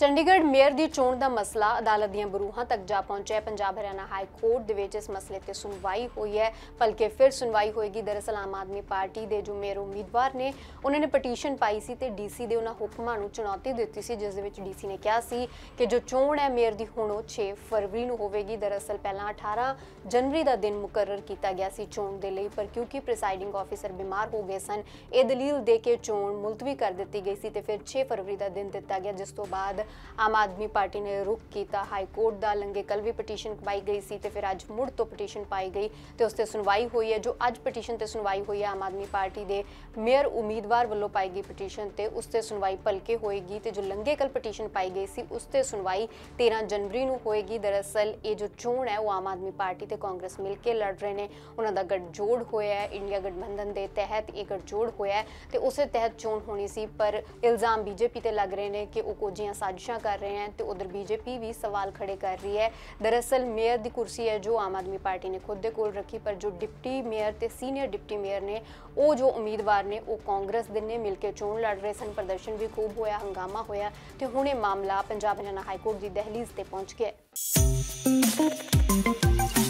Chandigarh mayor ਦੀ ਚੋਣ ਦਾ ਮਸਲਾ ਅਦਾਲਤ ਦੀਆਂ ਬਰੂਹਾਂ ਤੱਕ ਜਾ ਪਹੁੰਚਿਆ ਪੰਜਾਬ ਹਰਿਆਣਾ ਹਾਈ ਕੋਰਟ ਦੇ ਵਿੱਚ ਇਸ ਮਸਲੇ ਤੇ ਸੁਣਵਾਈ ਹੋਈ ਹੈ ਬਲਕਿ ਫਿਰ ਸੁਣਵਾਈ ਹੋਏਗੀ ਦਰਅਸਲ ਆਮ ਆਦਮੀ ਪਾਰਟੀ ਦੇ ਜੋ ਮੇਅਰ ਉਮੀਦਵਾਰ ਨੇ ਉਹਨਾਂ ਨੇ ਪਟੀਸ਼ਨ ਪਾਈ ਸੀ ਤੇ ਡੀਸੀ ਦੇ ਉਹਨਾਂ ਹੁਕਮਾਂ ਨੂੰ ਚੁਣੌਤੀ ਦਿੱਤੀ ਸੀ ਜਿਸ ਦੇ ਵਿੱਚ ਡੀਸੀ ਨੇ ਕਿਹਾ ਸੀ ਕਿ ਜੋ ਚੋਣ ਹੈ ਮੇਅਰ ਦੀ ਹੁਣ ਉਹ 6 ਫਰਵਰੀ ਨੂੰ ਹੋਵੇਗੀ ਦਰਅਸਲ ਪਹਿਲਾਂ 18 ਜਨਵਰੀ ਦਾ ਦਿਨ ਮੁਕਰਰ ਕੀਤਾ ਗਿਆ ਸੀ ਚੋਣ ਦੇ ਲਈ ਪਰ ਕਿਉਂਕਿ ਪ੍ਰੈਸਾਈਡਿੰਗ ਆਫੀਸਰ ਬਿਮਾਰ ਹੋ ਗਏ ਸਨ ਇਹ ਦਲੀਲ ਦੇ ਕੇ ਚੋਣ ਮੁਲਤਵੀ ਕਰ ਦਿੱਤੀ ਗਈ ਸੀ ਤੇ ਫਿਰ 6 ਫਰਵਰੀ ਦਾ ਦਿਨ ਦਿੱਤਾ ਗਿਆ ਜਿਸ ਤੋਂ ਬਾਅਦ ਆਮ ਆਦਮੀ ਪਾਰਟੀ ਨੇ ਰੁਕ ਕੀਤਾ ਹਾਈ ਕੋਰਟ ਦਾ ਲੰਗੇ ਕੱਲ ਵੀ ਪਟੀਸ਼ਨ ਪਾਈ ਗਈ ਸੀ ਤੇ ਫਿਰ ਅੱਜ ਮੁੜ ਤੋਂ ਪਟੀਸ਼ਨ ਪਾਈ ਗਈ ਤੇ ਉਸ ਤੇ ਸੁਣਵਾਈ ਹੋਈ ਹੈ ਜੋ ਅੱਜ ਪਟੀਸ਼ਨ ਤੇ ਸੁਣਵਾਈ ਹੋਈ ਹੈ ਆਮ ਆਦਮੀ ਪਾਰਟੀ ਦੇ ਮੇਅਰ ਉਮੀਦਵਾਰ ਵੱਲੋਂ ਪਾਈ ਗਈ ਪਟੀਸ਼ਨ ਤੇ ਉਸ ਤੇ ਸੁਣਵਾਈ ਭਲਕੇ ਹੋਏਗੀ ਤੇ ਜੋ ਲੰਗੇ ਕੱਲ ਪਟੀਸ਼ਨ ਪਾਈ ਗਈ ਸੀ ਉਸ ਤੇ ਸੁਣਵਾਈ 13 ਜਨਵਰੀ ਨੂੰ ਹੋਏਗੀ ਦਰਅਸਲ ਇਹ ਜੋ ਚੋਣ ਹੈ ਉਹ ਆਮ ਆਦਮੀ ਪਾਰਟੀ ਤੇ ਕਾਂਗਰਸ ਮਿਲ ਕੇ ਲੜ ਰਹੇ ਨੇ ਉਹਨਾਂ ਦਾ ਗੱਠਜੋੜ ਹੋਇਆ ਹੈ ਇੰਡੀਆ ਗਠਬੰਧਨ ਦੇ ਤਹਿਤ ਇਹ ਗੱਠਜੋੜ ਹੋਇਆ ਹੈ ਤੇ ਉਸੇ ਤਹਿਤ ਚੋਣ ਹੋਣੀ ਸੀ ਪਰ ਇਲਜ਼ਾਮ ਬੀਜੇਪੀ ਤੇ ਲੱਗ ਰਹੇ ਨੇ ਕਿ ਉਹ ਕੋਝੀਆਂ ਸਾਜ਼ साजिशां ਕਰ ਰਹੇ ਹਨ ਤੇ ਉਧਰ ਬੀਜੇਪੀ ਵੀ ਸਵਾਲ ਖੜੇ ਕਰ ਰਹੀ ਹੈ ਦਰਅਸਲ ਮੇਅਰ ਦੀ ਕੁਰਸੀ ਹੈ ਜੋ ਆਮ ਆਦਮੀ ਪਾਰਟੀ ਨੇ ਖੁਦ ਦੇ ਕੋਲ ਰੱਖੀ ਪਰ ਜੋ ਡਿਪਟੀ ਮੇਅਰ ਤੇ ਸੀਨੀਅਰ ਡਿਪਟੀ ਮੇਅਰ ਨੇ ਉਹ ਜੋ ਉਮੀਦਵਾਰ ਨੇ ਉਹ ਕਾਂਗਰਸ ਦੇ ਨੇ ਮਿਲ ਕੇ ਚੋਣ ਲੜ ਰਹੇ ਸਨ ਪ੍ਰਦਰਸ਼ਨ ਵੀ ਖੂਬ ਹੋਇਆ ਹੰਗਾਮਾ ਹੋਇਆ ਤੇ ਹੁਣ ਇਹ ਮਾਮਲਾ ਪੰਜਾਬ ਹਰਿਆਣਾ ਹਾਈਕੋਰਟ ਦੀ ਦਹਲੀਜ਼ ਤੇ ਪਹੁੰਚ ਗਿਆ